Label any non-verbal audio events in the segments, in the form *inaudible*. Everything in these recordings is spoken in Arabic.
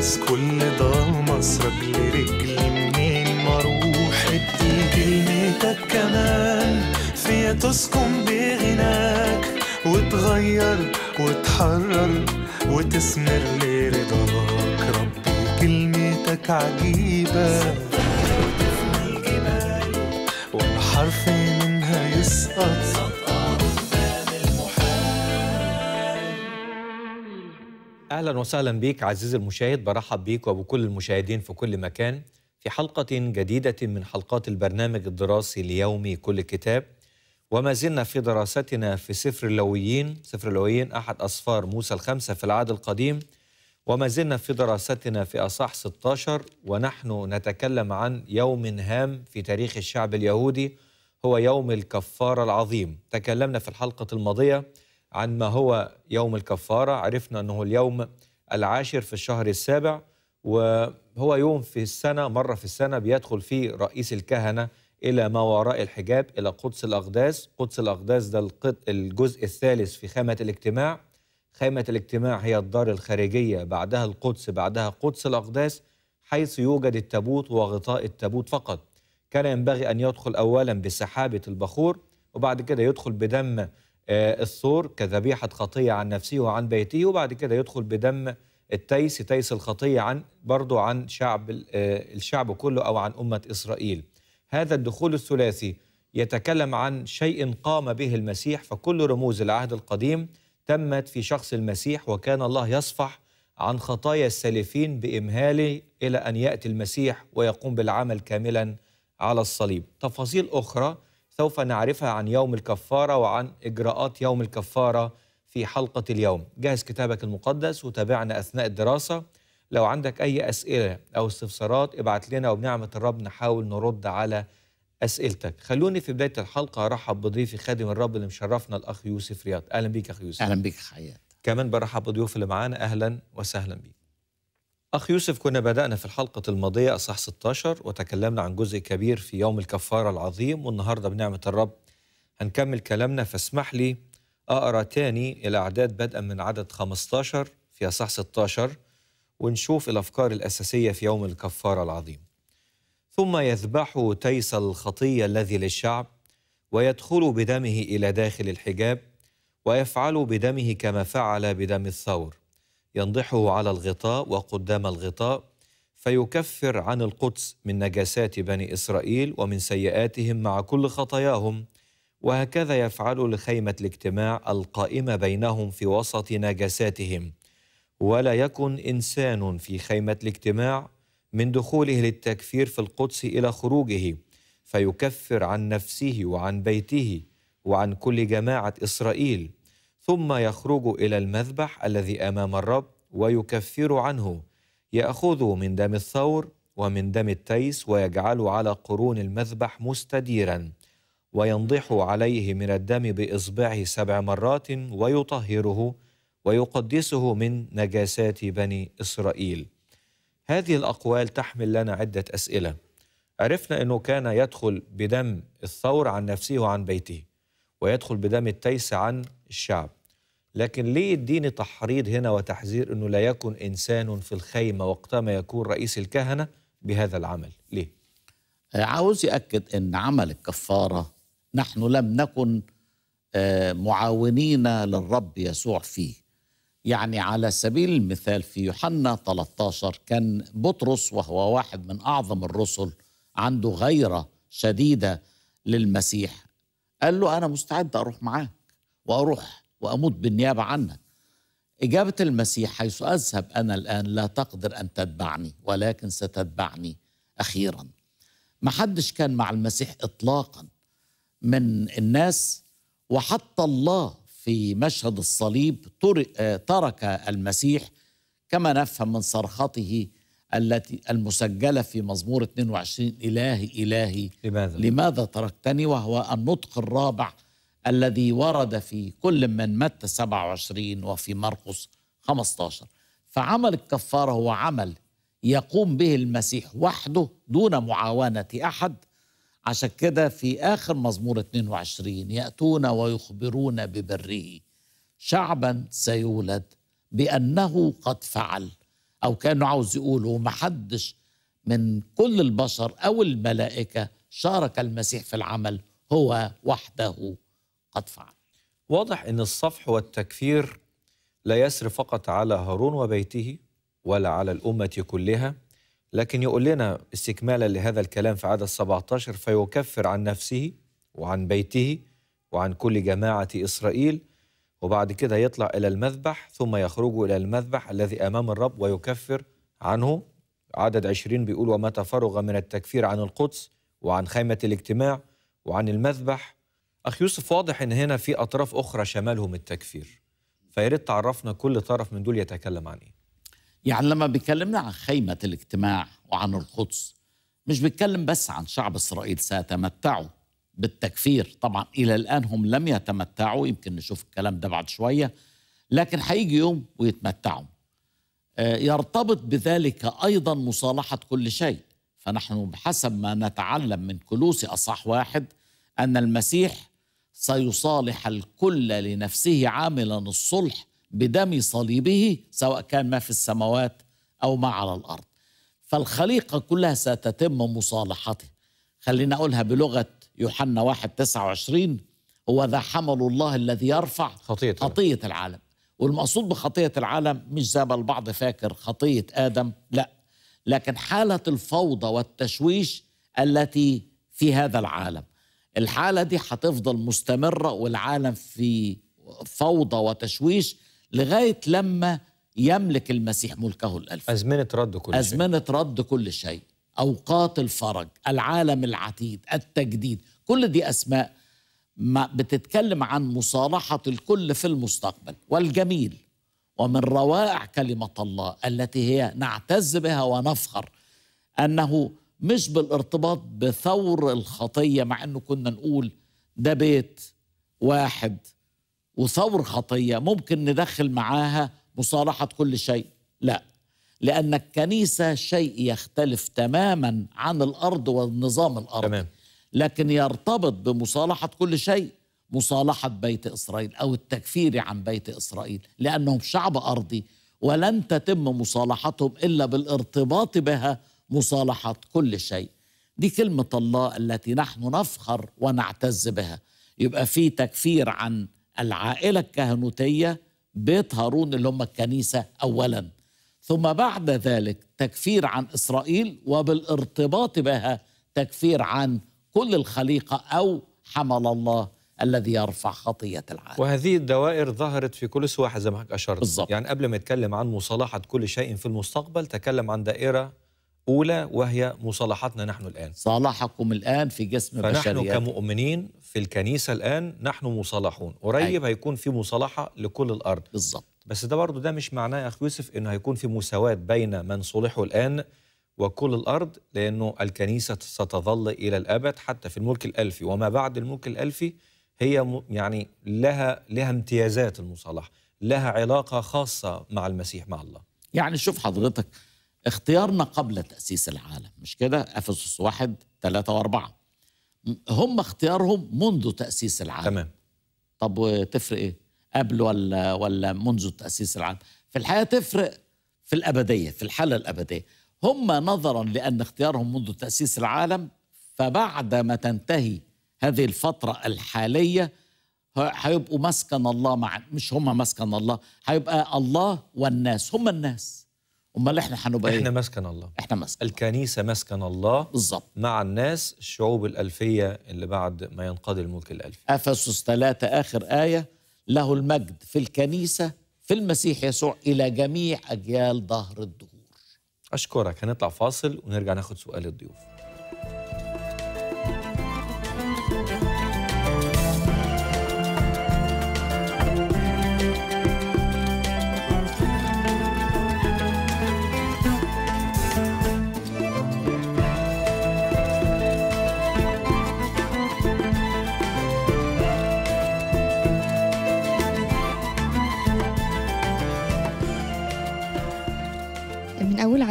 حاسس كل ده مسرك لرجلي منين ما اروح ادي كلمتك كمان فيا تسكن بغناك وتغير وتحرر وتسمر لرضاك ربي كلمتك عجيبة ولا حرف منها يسقط أهلا وسهلا بك عزيزي المشاهد برحب بك وبكل المشاهدين في كل مكان في حلقة جديدة من حلقات البرنامج الدراسي اليومي كل كتاب وما زلنا في دراستنا في سفر اللويين سفر اللويين أحد أسفار موسى الخمسة في العهد القديم وما زلنا في دراستنا في أصح 16 ونحن نتكلم عن يوم هام في تاريخ الشعب اليهودي هو يوم الكفارة العظيم تكلمنا في الحلقة الماضية عن ما هو يوم الكفارة عرفنا أنه اليوم العاشر في الشهر السابع وهو يوم في السنة مرة في السنة بيدخل فيه رئيس الكهنة إلى ما وراء الحجاب إلى قدس الأقداس قدس الأقداس ده الجزء الثالث في خيمة الاجتماع خيمة الاجتماع هي الدار الخارجية بعدها القدس بعدها قدس الأقداس حيث يوجد التابوت وغطاء التابوت فقط كان ينبغي أن يدخل أولا بسحابة البخور وبعد كده يدخل بدم آه، الثور كذبيحة خطية عن نفسه وعن بيته وبعد كده يدخل بدم التيس تيس الخطية عن برضه عن شعب آه، الشعب كله أو عن أمة إسرائيل هذا الدخول الثلاثي يتكلم عن شيء قام به المسيح فكل رموز العهد القديم تمت في شخص المسيح وكان الله يصفح عن خطايا السالفين بإمهاله إلى أن يأتي المسيح ويقوم بالعمل كاملا على الصليب تفاصيل أخرى سوف نعرفها عن يوم الكفارة وعن إجراءات يوم الكفارة في حلقة اليوم جهز كتابك المقدس وتابعنا أثناء الدراسة لو عندك أي أسئلة أو استفسارات ابعت لنا وبنعمة الرب نحاول نرد على أسئلتك خلوني في بداية الحلقة أرحب بضيفي خادم الرب اللي مشرفنا الأخ يوسف رياض أهلا بيك أخ يوسف أهلا بيك حياة كمان برحب بضيوف اللي معانا أهلا وسهلا بيك أخ يوسف كنا بدأنا في الحلقة الماضية أصح 16 وتكلمنا عن جزء كبير في يوم الكفارة العظيم والنهاردة بنعمة الرب هنكمل كلامنا فاسمح لي أقرأ تاني الأعداد بدءا من عدد 15 في أصح 16 ونشوف الأفكار الأساسية في يوم الكفارة العظيم ثم يذبحوا تيس الخطية الذي للشعب ويدخل بدمه إلى داخل الحجاب ويفعل بدمه كما فعل بدم الثور ينضحه على الغطاء وقدام الغطاء فيكفر عن القدس من نجاسات بني اسرائيل ومن سيئاتهم مع كل خطاياهم وهكذا يفعل لخيمه الاجتماع القائمه بينهم في وسط نجاساتهم ولا يكن انسان في خيمه الاجتماع من دخوله للتكفير في القدس الى خروجه فيكفر عن نفسه وعن بيته وعن كل جماعه اسرائيل ثم يخرج الى المذبح الذي امام الرب ويكفر عنه ياخذ من دم الثور ومن دم التيس ويجعل على قرون المذبح مستديرا وينضح عليه من الدم باصبعه سبع مرات ويطهره ويقدسه من نجاسات بني اسرائيل هذه الاقوال تحمل لنا عده اسئله عرفنا انه كان يدخل بدم الثور عن نفسه وعن بيته ويدخل بدم التيس عن الشعب لكن ليه يديني تحريض هنا وتحذير انه لا يكن انسان في الخيمه وقتما يكون رئيس الكهنه بهذا العمل ليه آه، عاوز ياكد ان عمل الكفاره نحن لم نكن آه، معاونين للرب يسوع فيه يعني على سبيل المثال في يوحنا 13 كان بطرس وهو واحد من اعظم الرسل عنده غيره شديده للمسيح قال له انا مستعد اروح معاك واروح وأموت بالنيابة عنك إجابة المسيح حيث أذهب أنا الآن لا تقدر أن تتبعني ولكن ستتبعني أخيرا ما حدش كان مع المسيح إطلاقا من الناس وحتى الله في مشهد الصليب ترك المسيح كما نفهم من صرخته التي المسجلة في مزمور 22 إلهي إلهي لماذا, لماذا تركتني وهو النطق الرابع الذي ورد في كل من متى 27 وفي مرقس 15 فعمل الكفارة هو عمل يقوم به المسيح وحده دون معاونة أحد عشان كده في آخر مزمور 22 يأتون ويخبرون ببره شعبا سيولد بأنه قد فعل أو كانوا عاوز يقولوا محدش من كل البشر أو الملائكة شارك المسيح في العمل هو وحده قد فعل واضح أن الصفح والتكفير لا يسر فقط على هارون وبيته ولا على الأمة كلها لكن يقول لنا استكمالا لهذا الكلام في عدد 17 فيكفر عن نفسه وعن بيته وعن كل جماعة إسرائيل وبعد كده يطلع إلى المذبح ثم يخرج إلى المذبح الذي أمام الرب ويكفر عنه عدد 20 بيقول ومتى فرغ من التكفير عن القدس وعن خيمة الاجتماع وعن المذبح أخ يوسف واضح أن هنا في أطراف أخرى شمالهم التكفير فياريت تعرفنا كل طرف من دول يتكلم عن إيه يعني لما بيكلمنا عن خيمة الاجتماع وعن القدس مش بيتكلم بس عن شعب إسرائيل سيتمتعوا بالتكفير طبعا إلى الآن هم لم يتمتعوا يمكن نشوف الكلام ده بعد شوية لكن هيجي يوم ويتمتعوا آه، يرتبط بذلك أيضا مصالحة كل شيء فنحن بحسب ما نتعلم من كلوسي أصح واحد أن المسيح سيصالح الكل لنفسه عاملا الصلح بدم صليبه سواء كان ما في السماوات او ما على الارض فالخليقه كلها ستتم مصالحته خلينا اقولها بلغه يوحنا 1 29 هو ذا حمل الله الذي يرفع خطيه خطيه العالم والمقصود بخطيه العالم مش زي ما البعض فاكر خطيه ادم لا لكن حاله الفوضى والتشويش التي في هذا العالم الحالة دي هتفضل مستمرة والعالم في فوضى وتشويش لغاية لما يملك المسيح ملكه الألف أزمنة رد كل أزمنة شيء أزمنة رد كل شيء أوقات الفرج العالم العتيد التجديد كل دي أسماء ما بتتكلم عن مصالحة الكل في المستقبل والجميل ومن روائع كلمة الله التي هي نعتز بها ونفخر أنه مش بالارتباط بثور الخطيه مع انه كنا نقول ده بيت واحد وثور خطيه ممكن ندخل معاها مصالحه كل شيء لا لان الكنيسه شيء يختلف تماما عن الارض والنظام الارضي تمام. لكن يرتبط بمصالحه كل شيء مصالحه بيت اسرائيل او التكفير عن بيت اسرائيل لانهم شعب ارضي ولن تتم مصالحتهم الا بالارتباط بها مصالحة كل شيء دي كلمة الله التي نحن نفخر ونعتز بها يبقى في تكفير عن العائلة الكهنوتية بيت هارون اللي هم الكنيسة أولا ثم بعد ذلك تكفير عن إسرائيل وبالارتباط بها تكفير عن كل الخليقة أو حمل الله الذي يرفع خطية العالم وهذه الدوائر ظهرت في كل سواحة زي ما حضرتك أشرت بالزبط. يعني قبل ما يتكلم عن مصالحة كل شيء في المستقبل تكلم عن دائرة أولى وهي مصالحتنا نحن الآن صالحكم الآن في جسم فنحن بشريات فنحن كمؤمنين في الكنيسة الآن نحن مصالحون قريب أي. أيوة. هيكون في مصالحة لكل الأرض بالظبط بس ده برضه ده مش معناه يا أخي يوسف إنه هيكون في مساواة بين من صلحوا الآن وكل الأرض لأنه الكنيسة ستظل إلى الأبد حتى في الملك الألفي وما بعد الملك الألفي هي يعني لها لها امتيازات المصالحة لها علاقة خاصة مع المسيح مع الله يعني شوف حضرتك اختيارنا قبل تأسيس العالم مش كده أفسس واحد ثلاثة وأربعة هم اختيارهم منذ تأسيس العالم تمام طب تفرق إيه قبل ولا ولا منذ تأسيس العالم في الحقيقة تفرق في الأبدية في الحالة الأبدية هم نظرا لأن اختيارهم منذ تأسيس العالم فبعد ما تنتهي هذه الفترة الحالية هيبقوا مسكن الله مع مش هم مسكن الله هيبقى الله والناس هم الناس امال احنا هنبقى احنا إيه؟ مسكن الله احنا مسكن الكنيسه مسكن الله بالظبط مع الناس الشعوب الالفيه اللي بعد ما ينقضي الملك الالفي افسس 3 اخر ايه له المجد في الكنيسه في المسيح يسوع الى جميع اجيال ظهر الدهور اشكرك هنطلع فاصل ونرجع ناخد سؤال الضيوف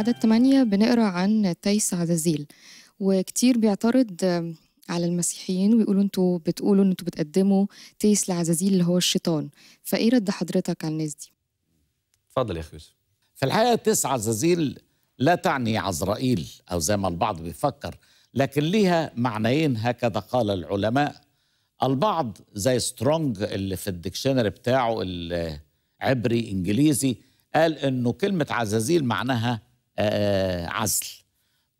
عدد ثمانية بنقرا عن تيس عزازيل وكتير بيعترض على المسيحيين ويقولوا انتوا بتقولوا ان انتوا بتقدموا تيس لعزازيل اللي هو الشيطان فايه رد حضرتك على الناس دي؟ اتفضل يا اخي يوسف في الحقيقه تيس عزازيل لا تعني عزرائيل او زي ما البعض بيفكر لكن ليها معنيين هكذا قال العلماء البعض زي سترونج اللي في الديكشنري بتاعه العبري انجليزي قال انه كلمه عزازيل معناها آه، آه، عزل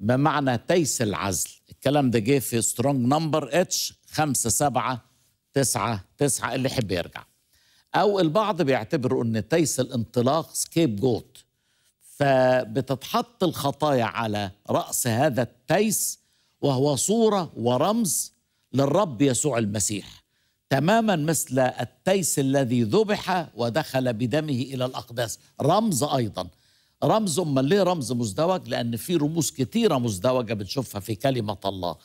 ما معنى تيس العزل الكلام ده جه في سترونج نمبر اتش خمسة سبعة تسعة تسعة اللي يحب يرجع أو البعض بيعتبروا أن تيس الانطلاق سكيب جوت فبتتحط الخطايا على رأس هذا التيس وهو صورة ورمز للرب يسوع المسيح تماما مثل التيس الذي ذبح ودخل بدمه إلى الأقداس رمز أيضا رمز امال ليه رمز مزدوج لان في رموز كتيره مزدوجه بنشوفها في كلمه الله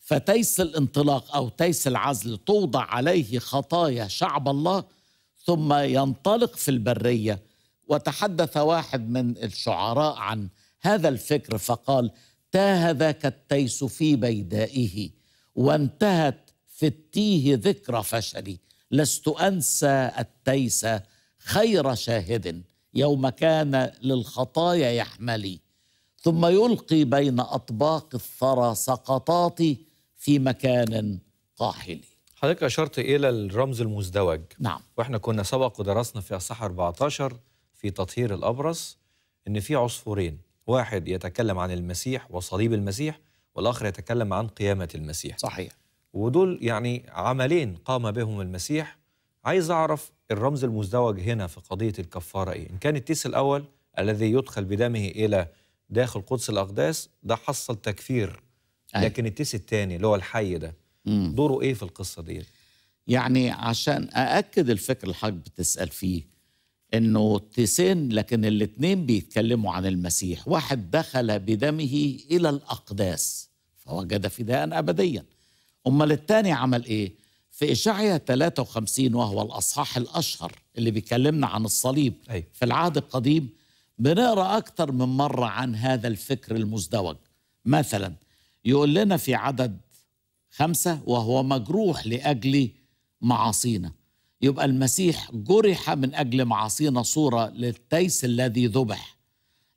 فتيس الانطلاق او تيس العزل توضع عليه خطايا شعب الله ثم ينطلق في البريه وتحدث واحد من الشعراء عن هذا الفكر فقال تاه ذاك التيس في بيدائه وانتهت في التيه ذكرى فشلي لست انسى التيس خير شاهد يوم كان للخطايا يحملي ثم يلقي بين أطباق الثرى سقطات في مكان قاحل حضرتك أشرت إلى الرمز المزدوج نعم وإحنا كنا سبق ودرسنا في الصحة 14 في تطهير الأبرص إن في عصفورين واحد يتكلم عن المسيح وصليب المسيح والآخر يتكلم عن قيامة المسيح صحيح ودول يعني عملين قام بهم المسيح عايز اعرف الرمز المزدوج هنا في قضيه الكفاره ايه ان كان التيس الاول الذي يدخل بدمه الى داخل قدس الاقداس ده حصل تكفير لكن التيس الثاني اللي هو الحي ده دوره ايه في القصه دي يعني عشان ااكد الفكر اللي حضرتك بتسال فيه انه تيسين لكن الاثنين بيتكلموا عن المسيح واحد دخل بدمه الى الاقداس فوجد فداء ابديا امال الثاني عمل ايه في إشعية 53 وهو الأصحاح الأشهر اللي بيكلمنا عن الصليب أي. في العهد القديم بنقرأ أكثر من مرة عن هذا الفكر المزدوج مثلا يقول لنا في عدد خمسة وهو مجروح لأجل معاصينا يبقى المسيح جرح من أجل معاصينا صورة للتيس الذي ذبح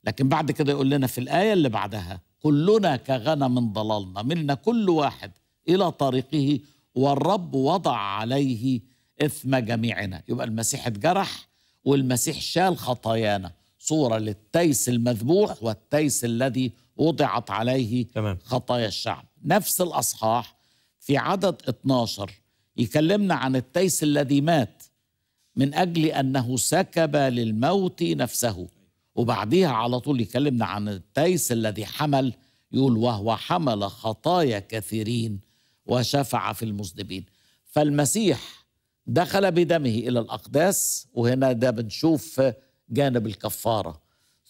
لكن بعد كده يقول لنا في الآية اللي بعدها كلنا كغنم ضللنا منا كل واحد إلى طريقه والرب وضع عليه إثم جميعنا يبقى المسيح اتجرح والمسيح شال خطايانا صورة للتيس المذبوح والتيس الذي وضعت عليه تمام. خطايا الشعب نفس الأصحاح في عدد 12 يكلمنا عن التيس الذي مات من أجل أنه سكب للموت نفسه وبعديها على طول يكلمنا عن التيس الذي حمل يقول وهو حمل خطايا كثيرين وشفع في المذنبين فالمسيح دخل بدمه إلى الأقداس وهنا ده بنشوف جانب الكفارة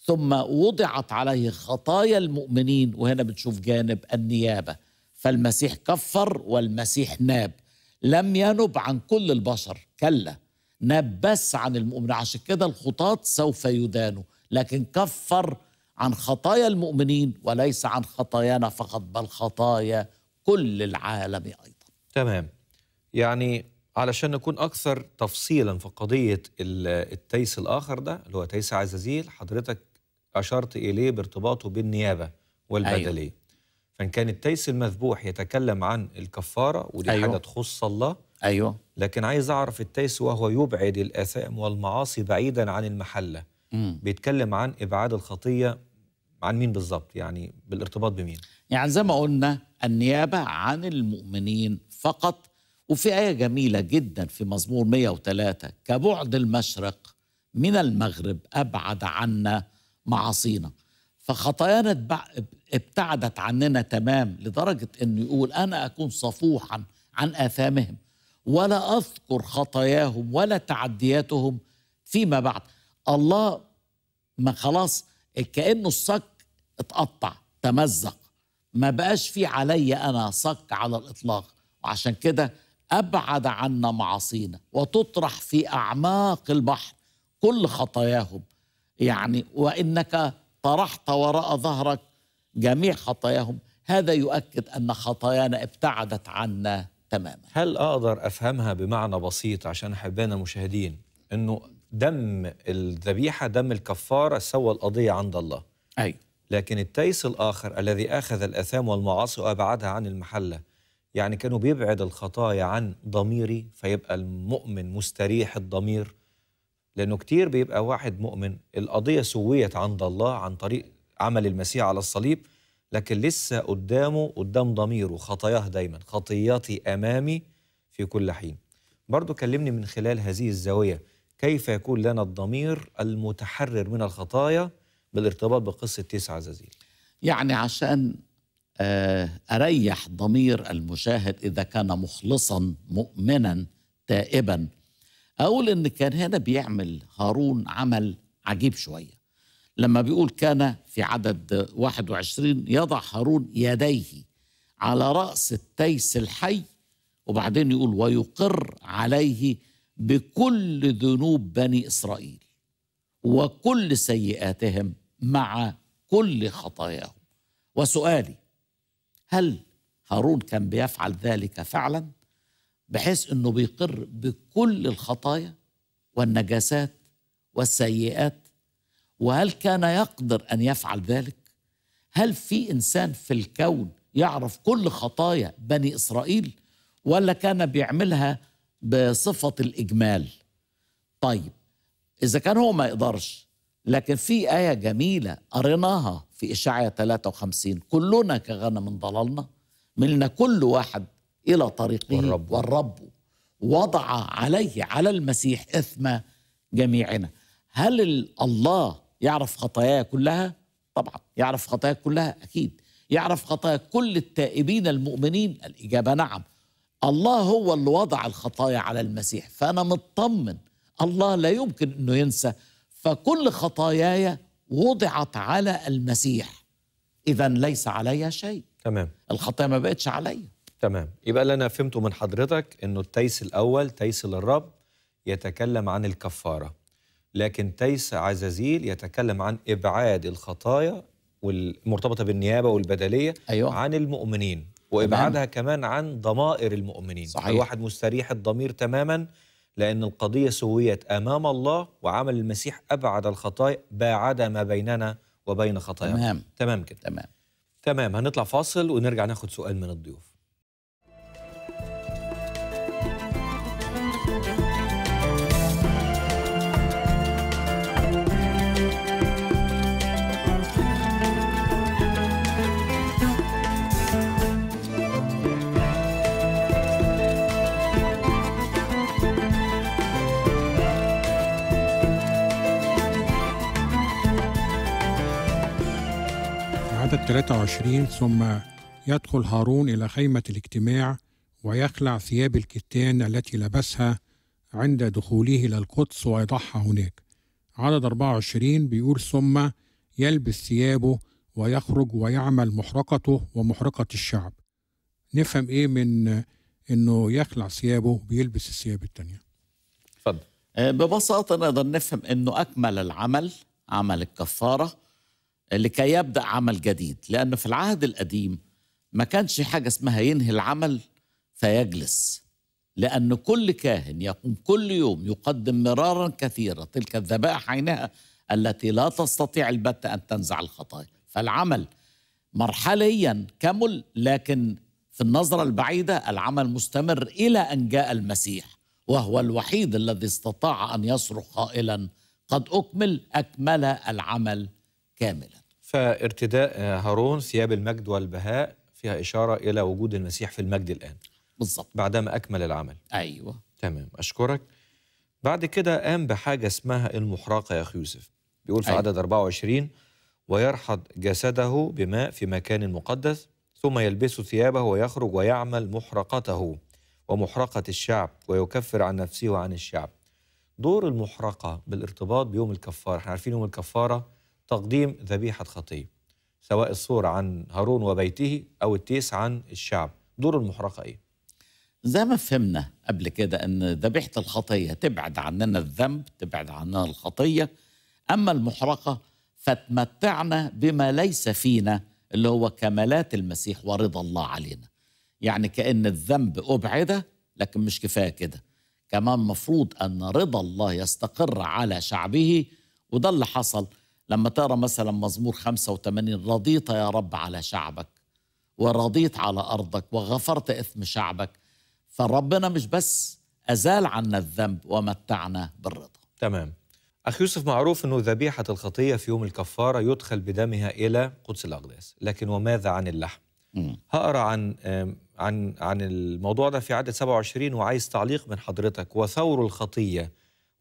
ثم وضعت عليه خطايا المؤمنين وهنا بنشوف جانب النيابة فالمسيح كفر والمسيح ناب لم ينب عن كل البشر كلا ناب بس عن المؤمنين عشان كده الخطاة سوف يدانوا لكن كفر عن خطايا المؤمنين وليس عن خطايانا فقط بل خطايا كل العالم أيضا تمام يعني علشان نكون أكثر تفصيلا في قضية التيس الآخر ده اللي هو تيس عزازيل حضرتك أشرت إليه بارتباطه بالنيابة والبدلية أيوه. فإن كان التيس المذبوح يتكلم عن الكفارة ودي أيوه. حاجة تخص الله أيوه لكن عايز أعرف التيس وهو يبعد الآثام والمعاصي بعيدا عن المحلة بيتكلم عن إبعاد الخطية عن مين بالظبط يعني بالارتباط بمين يعني زي ما قلنا النيابة عن المؤمنين فقط وفي آية جميلة جدا في مزمور 103 كبعد المشرق من المغرب أبعد عنا معاصينا فخطايانا ابتعدت عننا تمام لدرجة أنه يقول أنا أكون صفوحا عن آثامهم ولا أذكر خطاياهم ولا تعدياتهم فيما بعد الله ما خلاص كانه الصك اتقطع تمزق ما بقاش في علي انا صك على الاطلاق وعشان كده ابعد عنا معاصينا وتطرح في اعماق البحر كل خطاياهم يعني وانك طرحت وراء ظهرك جميع خطاياهم هذا يؤكد ان خطايانا ابتعدت عنا تماما هل اقدر افهمها بمعنى بسيط عشان احبانا المشاهدين انه دم الذبيحه دم الكفاره سوى القضيه عند الله اي لكن التيس الاخر الذي اخذ الاثام والمعاصي وابعدها عن المحله يعني كانوا بيبعد الخطايا عن ضميري فيبقى المؤمن مستريح الضمير لانه كتير بيبقى واحد مؤمن القضيه سويت عند الله عن طريق عمل المسيح على الصليب لكن لسه قدامه قدام ضميره خطاياه دايما خطياتي امامي في كل حين برضو كلمني من خلال هذه الزاويه كيف يكون لنا الضمير المتحرر من الخطايا بالارتباط بقصة تيس عزازيل يعني عشان آه، أريح ضمير المشاهد إذا كان مخلصا مؤمنا تائبا أقول إن كان هنا بيعمل هارون عمل عجيب شوية لما بيقول كان في عدد 21 يضع هارون يديه على رأس التيس الحي وبعدين يقول ويقر عليه بكل ذنوب بني اسرائيل وكل سيئاتهم مع كل خطاياهم وسؤالي هل هارون كان بيفعل ذلك فعلا بحيث انه بيقر بكل الخطايا والنجاسات والسيئات وهل كان يقدر ان يفعل ذلك هل في انسان في الكون يعرف كل خطايا بني اسرائيل ولا كان بيعملها بصفة الإجمال طيب إذا كان هو ما يقدرش لكن في آية جميلة قريناها في إشعياء 53 كلنا كغنم ضللنا ملنا كل واحد إلى طريقه والرب, والرب وضع عليه على المسيح إثم جميعنا هل الله يعرف خطاياي كلها؟ طبعا يعرف خطاياك كلها أكيد يعرف خطايا كل التائبين المؤمنين الإجابة نعم الله هو اللي وضع الخطايا على المسيح فأنا مطمن الله لا يمكن أنه ينسى فكل خطاياي وضعت على المسيح إذا ليس علي شيء تمام الخطايا ما بقتش علي تمام يبقى اللي أنا فهمته من حضرتك أنه التيس الأول تيس للرب يتكلم عن الكفارة لكن تيس عزازيل يتكلم عن إبعاد الخطايا والمرتبطة بالنيابة والبدلية أيوة. عن المؤمنين وابعادها كمان عن ضمائر المؤمنين صحيح. الواحد مستريح الضمير تماما لأن القضية سويت أمام الله وعمل المسيح أبعد الخطايا باعد ما بيننا وبين خطايا تمام تمام كده تمام تمام هنطلع فاصل ونرجع ناخد سؤال من الضيوف 23 ثم يدخل هارون إلى خيمة الاجتماع ويخلع ثياب الكتان التي لبسها عند دخوله إلى القدس ويضعها هناك عدد 24 بيقول ثم يلبس ثيابه ويخرج ويعمل محرقته ومحرقة الشعب نفهم إيه من إنه يخلع ثيابه بيلبس الثياب التانية اتفضل أه، ببساطة نقدر نفهم إنه أكمل العمل عمل الكفارة لكي يبدأ عمل جديد لأنه في العهد القديم ما كانش حاجة اسمها ينهي العمل فيجلس لأن كل كاهن يقوم كل يوم يقدم مرارا كثيرة تلك الذبائح عينها التي لا تستطيع البتة أن تنزع الخطايا فالعمل مرحليا كمل لكن في النظرة البعيدة العمل مستمر إلى أن جاء المسيح وهو الوحيد الذي استطاع أن يصرخ قائلا قد أكمل أكمل العمل كاملا فارتداء آه، هارون ثياب المجد والبهاء فيها إشارة إلى وجود المسيح في المجد الآن بالظبط بعدما أكمل العمل أيوة تمام أشكرك بعد كده قام بحاجة اسمها المحرقة يا أخي يوسف بيقول في أيوة. عدد 24 ويرحض جسده بماء في مكان مقدس ثم يلبس ثيابه ويخرج ويعمل محرقته ومحرقة الشعب ويكفر عن نفسه وعن الشعب دور المحرقة بالارتباط بيوم الكفارة احنا عارفين يوم الكفارة تقديم ذبيحة خطية سواء الصور عن هارون وبيته أو التيس عن الشعب دور المحرقة إيه؟ زي ما فهمنا قبل كده أن ذبيحة الخطية تبعد عننا الذنب تبعد عننا الخطية أما المحرقة فتمتعنا بما ليس فينا اللي هو كمالات المسيح ورضا الله علينا يعني كأن الذنب أبعد لكن مش كفاية كده كمان مفروض أن رضا الله يستقر على شعبه وده اللي حصل لما تقرا مثلا مزمور 85 رضيت يا رب على شعبك ورضيت على ارضك وغفرت اثم شعبك فربنا مش بس ازال عنا الذنب ومتعنا بالرضا تمام اخ يوسف معروف انه ذبيحه الخطيه في يوم الكفاره يدخل بدمها الى قدس الاقداس لكن وماذا عن اللحم هقرا عن عن عن الموضوع ده في عدد 27 وعايز تعليق من حضرتك وثور الخطيه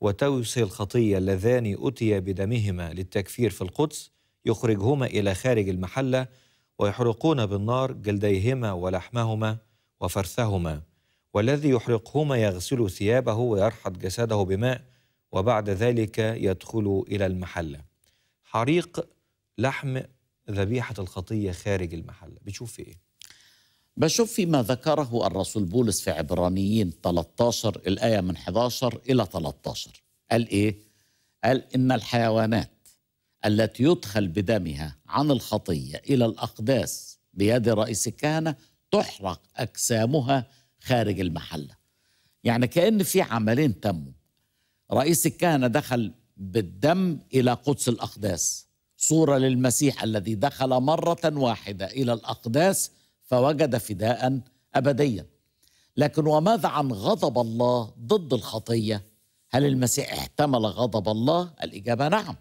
وتوسي الخطية اللذان أتي بدمهما للتكفير في القدس يخرجهما إلى خارج المحلة ويحرقون بالنار جلديهما ولحمهما وفرثهما والذي يحرقهما يغسل ثيابه ويرحض جسده بماء وبعد ذلك يدخل إلى المحلة حريق لحم ذبيحة الخطية خارج المحلة بتشوف في إيه؟ بشوف فيما ذكره الرسول بولس في عبرانيين 13 الآية من 11 إلى 13 قال إيه؟ قال إن الحيوانات التي يدخل بدمها عن الخطية إلى الأقداس بيد رئيس الكهنة تحرق أجسامها خارج المحلة يعني كأن في عملين تموا رئيس الكهنة دخل بالدم إلى قدس الأقداس صورة للمسيح الذي دخل مرة واحدة إلى الأقداس فوجد فداء ابديا لكن وماذا عن غضب الله ضد الخطيه هل المسيح احتمل غضب الله الاجابه نعم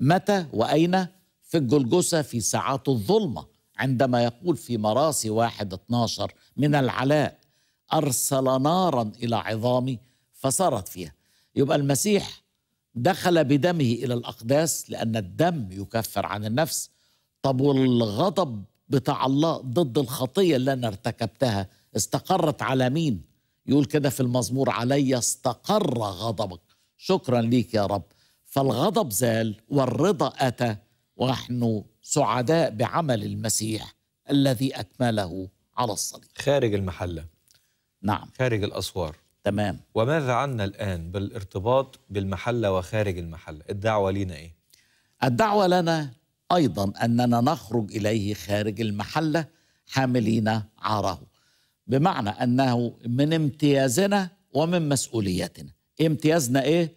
متى واين في الجلجسه في ساعات الظلمه عندما يقول في مراسي واحد 12 من العلاء ارسل نارا الى عظامي فصارت فيها يبقى المسيح دخل بدمه الى الاقداس لان الدم يكفر عن النفس طب والغضب بتاع الله ضد الخطية اللي أنا ارتكبتها استقرت على مين يقول كده في المزمور علي استقر غضبك شكرا ليك يا رب فالغضب زال والرضا أتى ونحن سعداء بعمل المسيح الذي أكمله على الصليب خارج المحلة نعم خارج الأسوار تمام وماذا عنا الآن بالارتباط بالمحلة وخارج المحلة الدعوة لنا إيه؟ الدعوة لنا أيضا أننا نخرج إليه خارج المحلة حاملين عاره بمعنى أنه من امتيازنا ومن مسؤوليتنا امتيازنا إيه؟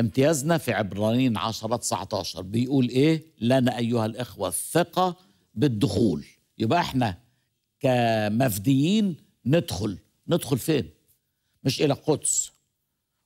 امتيازنا في عبرانيين 10 19 بيقول إيه؟ لنا أيها الإخوة الثقة بالدخول يبقى احنا كمفديين ندخل ندخل فين؟ مش إلى القدس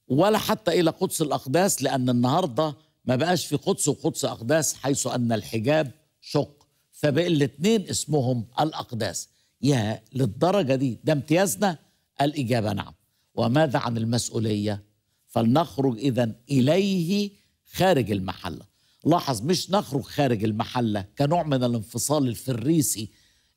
ولا حتى إلى قدس الأقداس لأن النهارده ما بقاش في قدس وقدس أقداس حيث أن الحجاب شق فبقى الاثنين اسمهم الأقداس يا للدرجة دي ده امتيازنا الإجابة نعم وماذا عن المسؤولية فلنخرج إذا إليه خارج المحلة لاحظ مش نخرج خارج المحلة كنوع من الانفصال الفريسي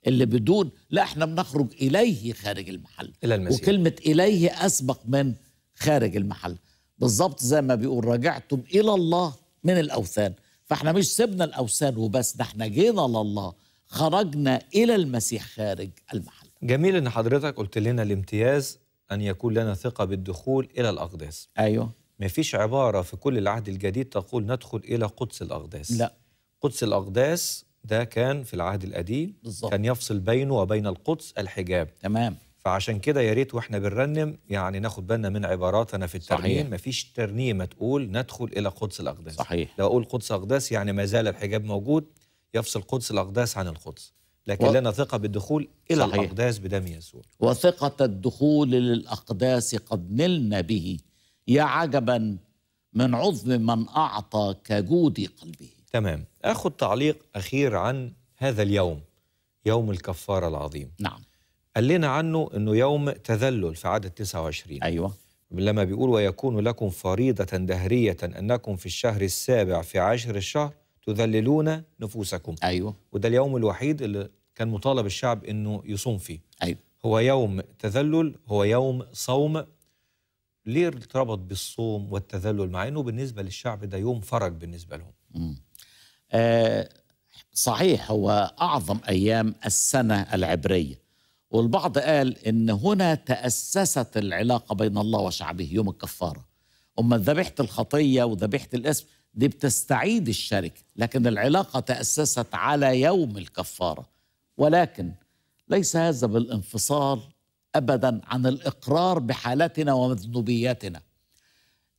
اللي بدون لا احنا بنخرج إليه خارج المحلة إلى المسيح. وكلمة إليه أسبق من خارج المحلة بالظبط زي ما بيقول رجعتم إلى الله من الاوثان فاحنا مش سبنا الاوثان وبس ده احنا جينا لله خرجنا الى المسيح خارج المحل جميل ان حضرتك قلت لنا الامتياز ان يكون لنا ثقه بالدخول الى الاقداس ايوه ما فيش عباره في كل العهد الجديد تقول ندخل الى قدس الاقداس لا قدس الاقداس ده كان في العهد القديم بالزبط. كان يفصل بينه وبين القدس الحجاب تمام فعشان كده يا ريت واحنا بنرنم يعني ناخد بالنا من عباراتنا في الترنيم صحيح. مفيش ترنيمه تقول ندخل الى قدس الاقداس صحيح لو اقول قدس اقداس يعني ما زال الحجاب موجود يفصل قدس الاقداس عن القدس لكن و... لنا ثقه بالدخول الى صحيح. الاقداس بدم يسوع وثقه الدخول للاقداس قد نلنا به يا عجبا من عظم من اعطى كجود قلبه تمام اخذ تعليق اخير عن هذا اليوم يوم الكفاره العظيم نعم قال لنا عنه انه يوم تذلل في عدد 29 ايوه لما بيقول ويكون لكم فريضة دهرية أنكم في الشهر السابع في عشر الشهر تذللون نفوسكم أيوة وده اليوم الوحيد اللي كان مطالب الشعب أنه يصوم فيه أيوة هو يوم تذلل هو يوم صوم ليه ارتبط بالصوم والتذلل مع أنه بالنسبة للشعب ده يوم فرج بالنسبة لهم آه صحيح هو أعظم أيام السنة العبرية والبعض قال ان هنا تاسست العلاقه بين الله وشعبه يوم الكفاره اما ذبيحه الخطيه وذبيحه الاسم دي بتستعيد الشركه لكن العلاقه تاسست على يوم الكفاره ولكن ليس هذا بالانفصال ابدا عن الاقرار بحالتنا ومذنوبياتنا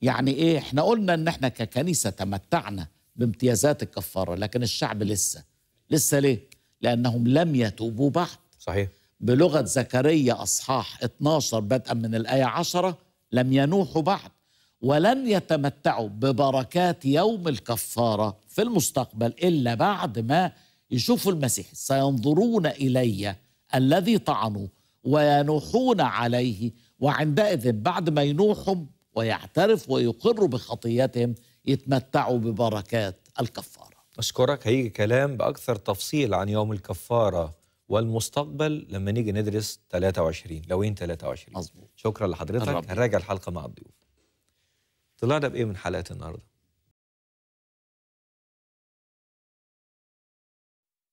يعني ايه احنا قلنا ان احنا ككنيسه تمتعنا بامتيازات الكفاره لكن الشعب لسه لسه ليه لانهم لم يتوبوا بعد صحيح بلغة زكريا أصحاح 12 بدءا من الآية 10 لم ينوحوا بعد ولن يتمتعوا ببركات يوم الكفارة في المستقبل إلا بعد ما يشوفوا المسيح سينظرون إلي الذي طعنوا وينوحون عليه وعندئذ بعد ما ينوحهم ويعترف ويقر بخطياتهم يتمتعوا ببركات الكفارة أشكرك هيجي كلام بأكثر تفصيل عن يوم الكفارة والمستقبل لما نيجي ندرس 23 لوين 23 مظبوط شكرا لحضرتك هنراجع الحلقه مع الضيوف طلعنا بايه من حلقه النهارده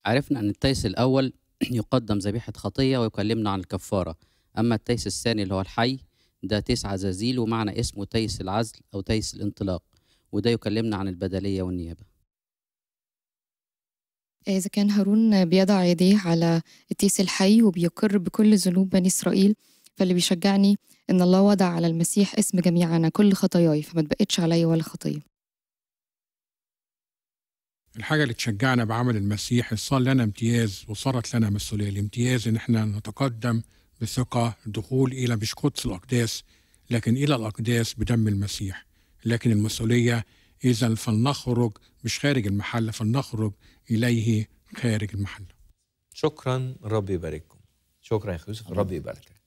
عرفنا ان التيس الاول *clears throat* يقدم ذبيحه خطيه ويكلمنا عن الكفاره اما التيس الثاني اللي هو الحي ده تيس عزازيل ومعنى اسمه تيس العزل او تيس الانطلاق وده يكلمنا عن البدليه والنيابه إذا كان هارون بيضع يديه على التيس الحي وبيقر بكل ذنوب بني إسرائيل فاللي بيشجعني إن الله وضع على المسيح اسم جميعنا كل خطاياي فما تبقتش عليا ولا خطية الحاجة اللي تشجعنا بعمل المسيح صار لنا امتياز وصارت لنا مسؤولية الامتياز إن احنا نتقدم بثقة دخول إلى مش قدس الأقداس لكن إلى الأقداس بدم المسيح لكن المسؤولية إذا فلنخرج مش خارج المحل فلنخرج إليه خارج المحل شكرا ربي يبارككم شكرا يا أخي يوسف ربي يباركك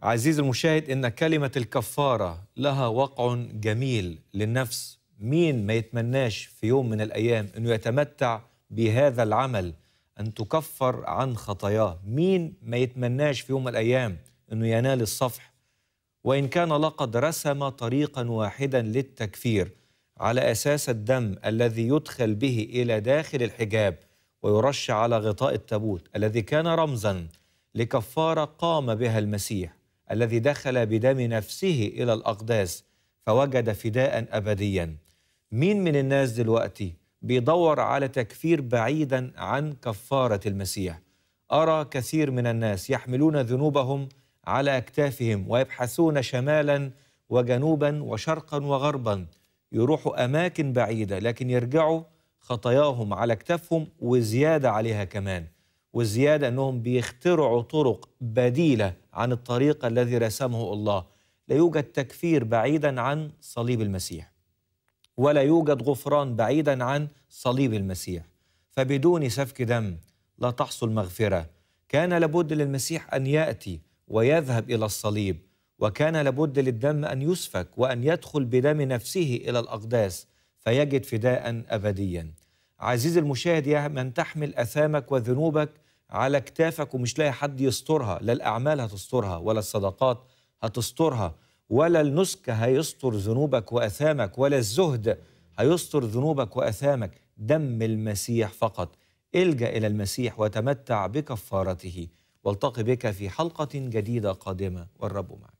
عزيزي المشاهد إن كلمة الكفارة لها وقع جميل للنفس مين ما يتمناش في يوم من الأيام أنه يتمتع بهذا العمل أن تكفر عن خطاياه مين ما يتمناش في يوم من الأيام أنه ينال الصفح وإن كان لقد رسم طريقا واحدا للتكفير على أساس الدم الذي يدخل به إلى داخل الحجاب ويرش على غطاء التابوت الذي كان رمزا لكفارة قام بها المسيح الذي دخل بدم نفسه إلى الأقداس فوجد فداء أبديا مين من الناس دلوقتي بيدور على تكفير بعيدا عن كفارة المسيح أرى كثير من الناس يحملون ذنوبهم على أكتافهم ويبحثون شمالا وجنوبا وشرقا وغربا يروحوا أماكن بعيدة لكن يرجعوا خطاياهم على كتفهم وزيادة عليها كمان وزيادة أنهم بيخترعوا طرق بديلة عن الطريق الذي رسمه الله لا يوجد تكفير بعيدا عن صليب المسيح ولا يوجد غفران بعيدا عن صليب المسيح فبدون سفك دم لا تحصل مغفرة كان لابد للمسيح أن يأتي ويذهب إلى الصليب وكان لابد للدم أن يسفك وأن يدخل بدم نفسه إلى الأقداس فيجد فداء أبديا عزيزي المشاهد يا من تحمل أثامك وذنوبك على كتافك ومش لاقي حد يسترها لا الأعمال هتسترها ولا الصدقات هتسترها ولا النسك هيستر ذنوبك وأثامك ولا الزهد هيستر ذنوبك وأثامك دم المسيح فقط الجأ إلى المسيح وتمتع بكفارته والتقي بك في حلقة جديدة قادمة والرب معك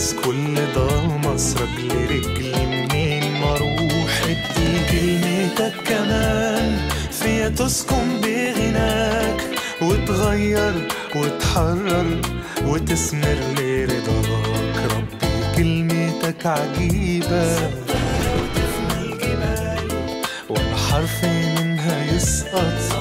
الناس كل ضامس رجلي رجلي منين ما اروح ادي كلمتك كمان فيا تسكن بغناك وتغير وتحرر وتسمر لرضاك ربي كلمتك عجيبة وتفنى الجبال ولا حرف منها يسقط